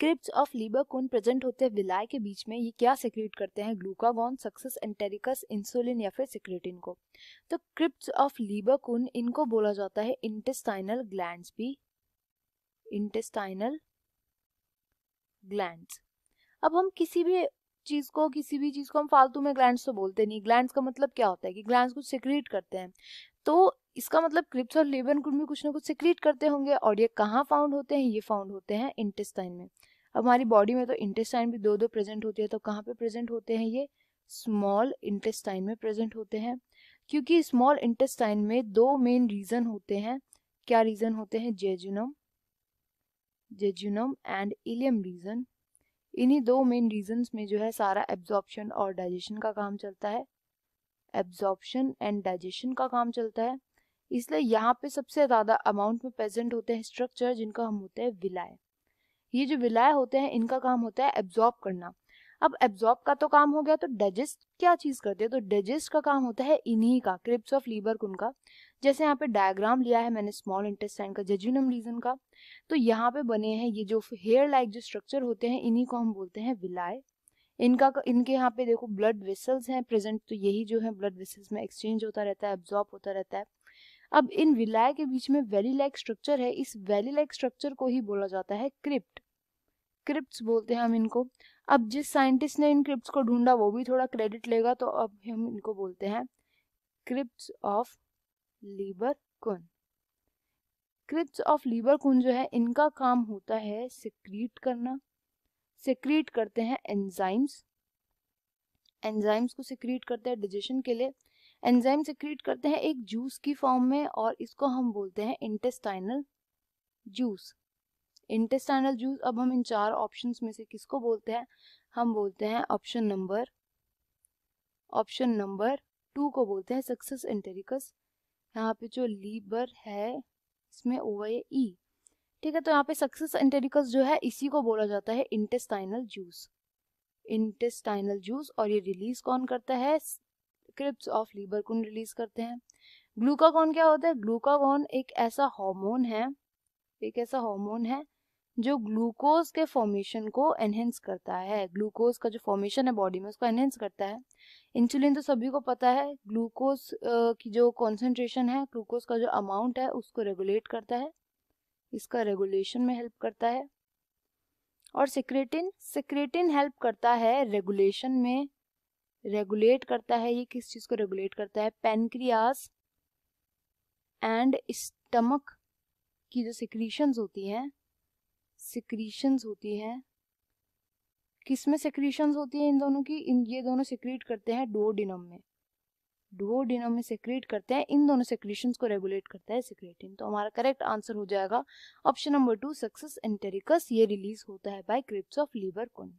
crypts of लीबरकोन present होते हैं विलाय के बीच में ये क्या सिक्रेट करते हैं ग्लूकागोन सक्सेस एंटेरिकस इंसुलिन या फिर सिक्रेटिन को तो क्रिप्स ऑफ लीबरकोन इनको बोला जाता है इंटेस्टाइनल ग्लैंड भी इंटेस्टाइनल ग्लैंड अब हम किसी भी चीज़ को किसी भी चीज़ को हम फालतू में ग्लैंड तो बोलते नहीं ग्लैंड का मतलब क्या होता है कि ग्लैंड कुछ सिक्रीट करते हैं तो इसका मतलब क्रिप्स और लेबन में कुछ ना कुछ सिक्रीट करते होंगे और ये कहाँ फाउंड होते हैं ये फाउंड होते हैं इंटेस्टाइन में अब हमारी बॉडी में तो इंटेस्टाइन भी दो दो प्रेजेंट होती है तो कहाँ पे प्रेजेंट होते हैं ये स्मॉल इंटेस्टाइन में प्रेजेंट होते हैं क्योंकि स्मॉल इंटेस्टाइन में दो मेन रीजन होते हैं क्या रीजन होते हैं jejunum jejunum and ileum reason इन्हीं दो मेन रीजन में जो है सारा एब्जॉर्प्शन और डाइजेशन का काम चलता है एब्जॉर्प्शन एंड डाइजेशन का काम चलता है इसलिए यहाँ पे सबसे ज़्यादा अमाउंट में प्रेजेंट होते हैं स्ट्रक्चर जिनका हम होते हैं विलाय ये जो विलाय होते हैं इनका काम होता है एब्जॉर्ब करना अब एब्जॉर्ब का तो काम हो गया तो डाइजेस्ट क्या चीज़ करते हैं तो डाइजेस्ट का काम होता है इन्हीं का क्रिप्स ऑफ लीबर उनका जैसे यहाँ पे डायग्राम लिया है मैंने स्मॉल इंटेस्टाइन का जेजुनम रीजन का तो यहाँ पे बने हैं ये जो हेयर लाइक जो स्ट्रक्चर होते हैं इन्हीं को हम बोलते हैं विलाय इनका इनके यहाँ पे देखो ब्लड वेसल्स हैं प्रेजेंट तो यही जो है ब्लड वेसल्स में एक्सचेंज होता रहता है एब्जॉर्ब होता रहता है अब इन विलाय के बीच में वैली लाइक स्ट्रक्चर है इस वैली लाइक स्ट्रक्चर को ही बोला जाता है क्रिप्ट क्रिप्ट बोलते हैं हम इनको अब जिस साइंटिस्ट ने इन क्रिप्ट को ढूंढा वो भी थोड़ा क्रेडिट लेगा तो अब हम इनको बोलते हैं क्रिप्ट ऑफ लीबर कुन क्रिप्ट ऑफ लीबर कुन जो है इनका काम होता है सिक्रीट करना सिक्रीट करते हैं एंजाइम्स एंजाइम्स को सिक्रीट करते हैं डिजेशन के लिए एंजाइम सिक्रीट करते हैं एक जूस की फॉर्म में और इसको हम बोलते हैं इंटेस्टाइनल जूस इंटेस्टाइनल जूस अब हम इन चार ऑप्शन में से किसको बोलते हैं हम बोलते हैं option number option number two को बोलते हैं सक्सेस इंटेरिकस यहाँ पे जो लीबर है इसमें ओ वाई ई ठीक है तो यहाँ पे सक्सेस इंटेरिकस जो है इसी को बोला जाता है इंटेस्टाइनल जूस इंटेस्टाइनल जूस और ये रिलीज कौन करता है crypts of Lieberkuhn release करते हैं ग्लूकागॉन क्या होता है ग्लूकागॉन एक ऐसा हार्मोन है एक ऐसा हार्मोन है जो ग्लूकोज के फॉर्मेशन को एनहेंस करता है ग्लूकोज का जो फॉर्मेशन है बॉडी में उसको एनहेंस करता है इंसुलिन तो सभी को पता है ग्लूकोज की जो कॉन्सेंट्रेशन है ग्लूकोज का जो अमाउंट है उसको रेगुलेट करता है इसका रेगुलेशन में हेल्प करता है और सिक्रेटिन सिक्रेटिन हेल्प करता है रेगुलेशन में रेगुलेट करता है ये किस चीज़ को रेगुलेट करता है पेनक्रियास एंड स्टमक की जो सिक्रीशंस होती हैं सिक्रीशंस होती हैं किस में सिक्रीशंस होती हैं इन दोनों की इन ये दोनों सिक्रीट करते हैं डोडिनम में डोडिनम में सिक्रीट करते हैं इन दोनों सिक्रीशन को रेगुलेट करता है सिक्रेटिन तो हमारा करेक्ट आंसर हो जाएगा option number two succus entericus ये रिलीज होता है by crypts of liver cone